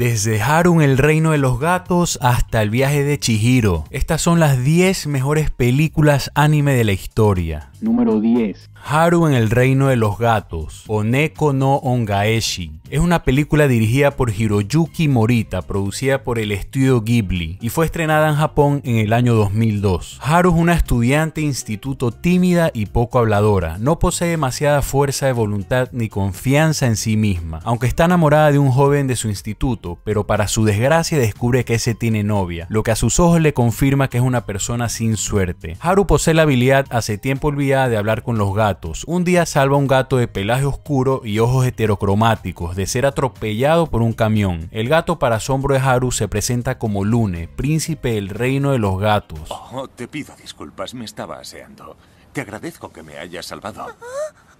Desde Harun el reino de los gatos hasta el viaje de Chihiro. Estas son las 10 mejores películas anime de la historia. Número 10. Haru en el Reino de los Gatos o Neko no Ongaeshi es una película dirigida por Hiroyuki Morita, producida por el estudio Ghibli y fue estrenada en Japón en el año 2002. Haru es una estudiante instituto tímida y poco habladora, no posee demasiada fuerza de voluntad ni confianza en sí misma, aunque está enamorada de un joven de su instituto, pero para su desgracia descubre que ese tiene novia, lo que a sus ojos le confirma que es una persona sin suerte. Haru posee la habilidad hace tiempo olvidada de hablar con los gatos un día salva un gato de pelaje oscuro y ojos heterocromáticos de ser atropellado por un camión. El gato, para asombro de Haru, se presenta como Lune, príncipe del reino de los gatos. Oh, te pido disculpas, me estaba aseando. Te agradezco que me hayas salvado.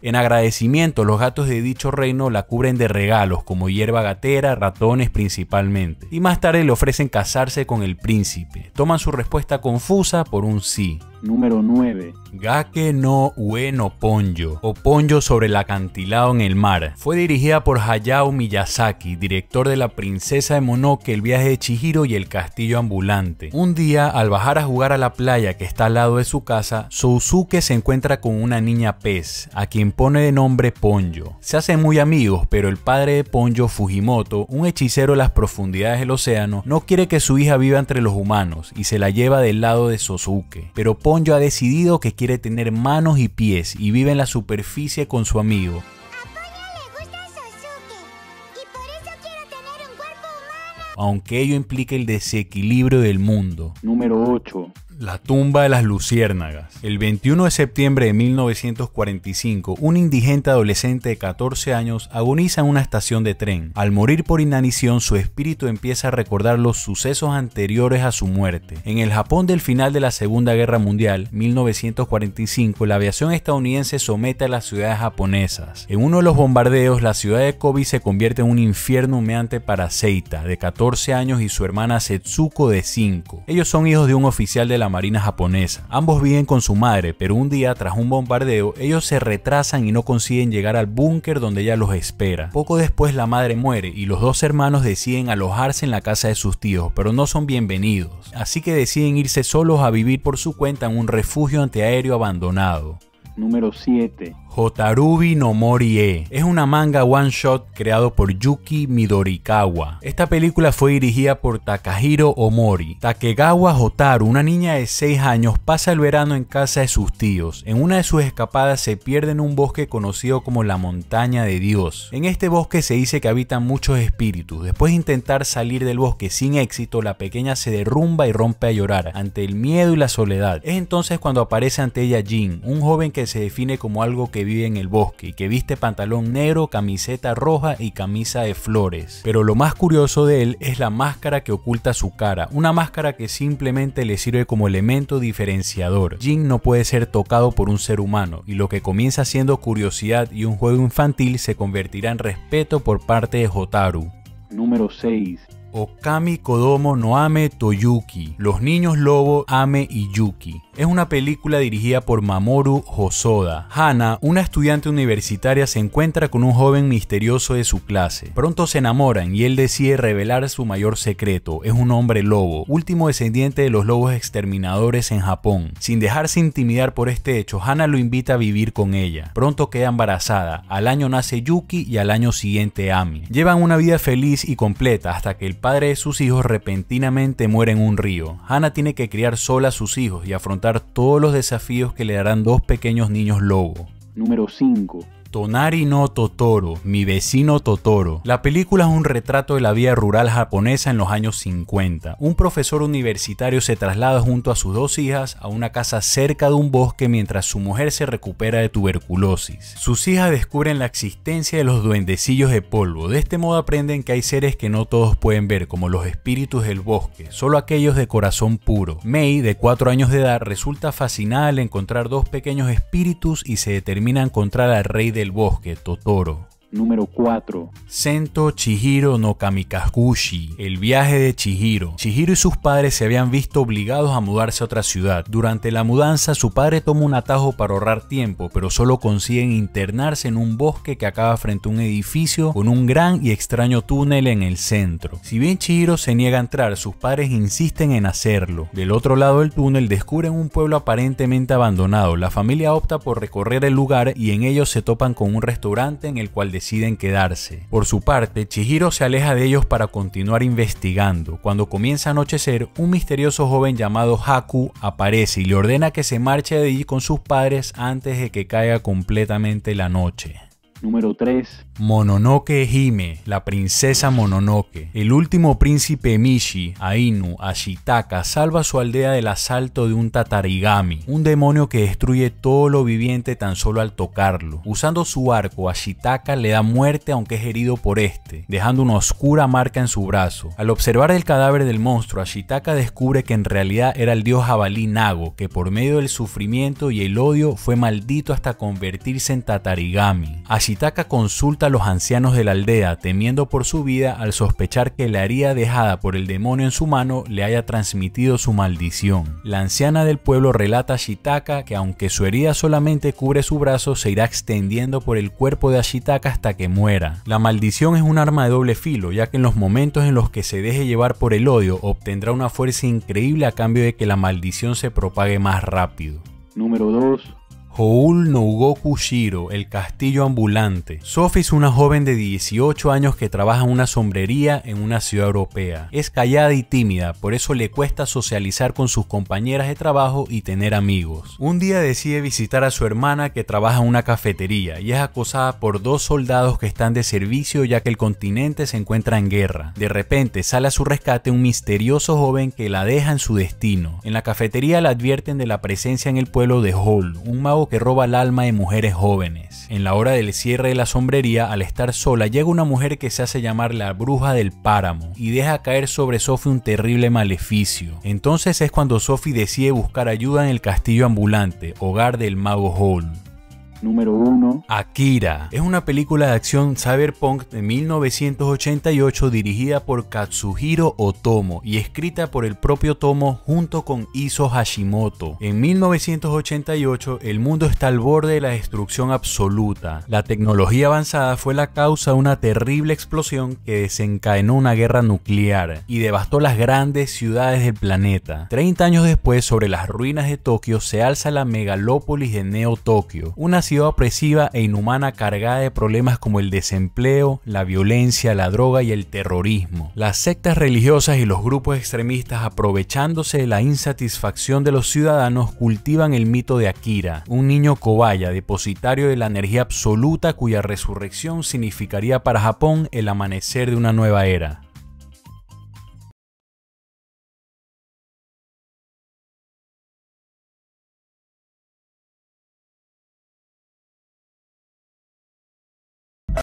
En agradecimiento, los gatos de dicho reino la cubren de regalos como hierba gatera, ratones principalmente, y más tarde le ofrecen casarse con el príncipe. Toman su respuesta confusa por un sí. Número 9. Gake no Ueno Ponyo o Ponyo sobre el acantilado en el mar. Fue dirigida por Hayao Miyazaki, director de La Princesa de Monoke, El viaje de Chihiro y El castillo ambulante. Un día, al bajar a jugar a la playa que está al lado de su casa, Sousuke se encuentra con una niña pez, a quien pone de nombre Ponyo. Se hacen muy amigos, pero el padre de Ponyo, Fujimoto, un hechicero de las profundidades del océano, no quiere que su hija viva entre los humanos y se la lleva del lado de Sosuke. Pero Ponyo ha decidido que quiere tener manos y pies y vive en la superficie con su amigo. aunque ello implique el desequilibrio del mundo. Número 8. La tumba de las luciérnagas. El 21 de septiembre de 1945, un indigente adolescente de 14 años agoniza en una estación de tren. Al morir por inanición, su espíritu empieza a recordar los sucesos anteriores a su muerte. En el Japón del final de la Segunda Guerra Mundial, 1945, la aviación estadounidense somete a las ciudades japonesas. En uno de los bombardeos, la ciudad de Kobe se convierte en un infierno humeante para Seita, de 14 años y su hermana Setsuko de 5. Ellos son hijos de un oficial de la Marina japonesa. Ambos viven con su madre, pero un día, tras un bombardeo, ellos se retrasan y no consiguen llegar al búnker donde ella los espera. Poco después la madre muere y los dos hermanos deciden alojarse en la casa de sus tíos, pero no son bienvenidos. Así que deciden irse solos a vivir por su cuenta en un refugio antiaéreo abandonado número 7. Hotarubi no Morie es una manga one shot creado por Yuki Midorikawa. Esta película fue dirigida por Takahiro Omori. Takegawa Hotaru, una niña de 6 años, pasa el verano en casa de sus tíos. En una de sus escapadas se pierde en un bosque conocido como la montaña de Dios. En este bosque se dice que habitan muchos espíritus. Después de intentar salir del bosque sin éxito, la pequeña se derrumba y rompe a llorar ante el miedo y la soledad. Es entonces cuando aparece ante ella Jin, un joven que se define como algo que vive en el bosque y que viste pantalón negro, camiseta roja y camisa de flores. Pero lo más curioso de él es la máscara que oculta su cara, una máscara que simplemente le sirve como elemento diferenciador. Jin no puede ser tocado por un ser humano y lo que comienza siendo curiosidad y un juego infantil se convertirá en respeto por parte de Hotaru. Número 6. Okami Kodomo Noame Toyuki, Los Niños Lobo Ame y Yuki. Es una película dirigida por Mamoru Hosoda. Hana, una estudiante universitaria, se encuentra con un joven misterioso de su clase. Pronto se enamoran y él decide revelar su mayor secreto. Es un hombre lobo, último descendiente de los lobos exterminadores en Japón. Sin dejarse intimidar por este hecho, Hana lo invita a vivir con ella. Pronto queda embarazada. Al año nace Yuki y al año siguiente Ami. Llevan una vida feliz y completa hasta que el padre de sus hijos repentinamente muere en un río. Hannah tiene que criar sola a sus hijos y afrontar todos los desafíos que le darán dos pequeños niños lobo. Número 5. Tonari no Totoro, mi vecino Totoro. La película es un retrato de la vida rural japonesa en los años 50. Un profesor universitario se traslada junto a sus dos hijas a una casa cerca de un bosque mientras su mujer se recupera de tuberculosis. Sus hijas descubren la existencia de los duendecillos de polvo. De este modo aprenden que hay seres que no todos pueden ver, como los espíritus del bosque, solo aquellos de corazón puro. Mei, de 4 años de edad, resulta fascinada al encontrar dos pequeños espíritus y se determina a encontrar al rey de el bosque, Totoro. Número 4. Sento Chihiro no Kamikakushi. El viaje de Chihiro. Chihiro y sus padres se habían visto obligados a mudarse a otra ciudad. Durante la mudanza, su padre toma un atajo para ahorrar tiempo, pero solo consiguen internarse en un bosque que acaba frente a un edificio con un gran y extraño túnel en el centro. Si bien Chihiro se niega a entrar, sus padres insisten en hacerlo. Del otro lado del túnel descubren un pueblo aparentemente abandonado. La familia opta por recorrer el lugar y en ellos se topan con un restaurante en el cual deciden quedarse. Por su parte, Chihiro se aleja de ellos para continuar investigando. Cuando comienza a anochecer, un misterioso joven llamado Haku aparece y le ordena que se marche de allí con sus padres antes de que caiga completamente la noche. Número 3. Mononoke Hime, la princesa Mononoke. El último príncipe Mishi, Ainu, Ashitaka, salva a su aldea del asalto de un tatarigami, un demonio que destruye todo lo viviente tan solo al tocarlo. Usando su arco, Ashitaka le da muerte aunque es herido por este, dejando una oscura marca en su brazo. Al observar el cadáver del monstruo, Ashitaka descubre que en realidad era el dios jabalí Nago, que por medio del sufrimiento y el odio fue maldito hasta convertirse en tatarigami. Shitaka consulta a los ancianos de la aldea, temiendo por su vida al sospechar que la herida dejada por el demonio en su mano le haya transmitido su maldición. La anciana del pueblo relata a Shitaka que aunque su herida solamente cubre su brazo, se irá extendiendo por el cuerpo de Ashitaka hasta que muera. La maldición es un arma de doble filo, ya que en los momentos en los que se deje llevar por el odio, obtendrá una fuerza increíble a cambio de que la maldición se propague más rápido. Número 2. Houl Nougoku Shiro, el castillo ambulante. Sophie es una joven de 18 años que trabaja en una sombrería en una ciudad europea. Es callada y tímida, por eso le cuesta socializar con sus compañeras de trabajo y tener amigos. Un día decide visitar a su hermana que trabaja en una cafetería y es acosada por dos soldados que están de servicio ya que el continente se encuentra en guerra. De repente sale a su rescate un misterioso joven que la deja en su destino. En la cafetería la advierten de la presencia en el pueblo de Houl, un mago que roba el alma de mujeres jóvenes. En la hora del cierre de la sombrería, al estar sola, llega una mujer que se hace llamar la bruja del páramo y deja caer sobre Sophie un terrible maleficio. Entonces es cuando Sophie decide buscar ayuda en el castillo ambulante, hogar del mago Hall número uno. Akira es una película de acción cyberpunk de 1988 dirigida por Katsuhiro Otomo y escrita por el propio Otomo junto con Iso Hashimoto. En 1988 el mundo está al borde de la destrucción absoluta. La tecnología avanzada fue la causa de una terrible explosión que desencadenó una guerra nuclear y devastó las grandes ciudades del planeta. 30 años después, sobre las ruinas de Tokio se alza la megalópolis de Neo Tokio, una opresiva e inhumana cargada de problemas como el desempleo, la violencia, la droga y el terrorismo. Las sectas religiosas y los grupos extremistas aprovechándose de la insatisfacción de los ciudadanos cultivan el mito de Akira, un niño cobaya depositario de la energía absoluta cuya resurrección significaría para Japón el amanecer de una nueva era.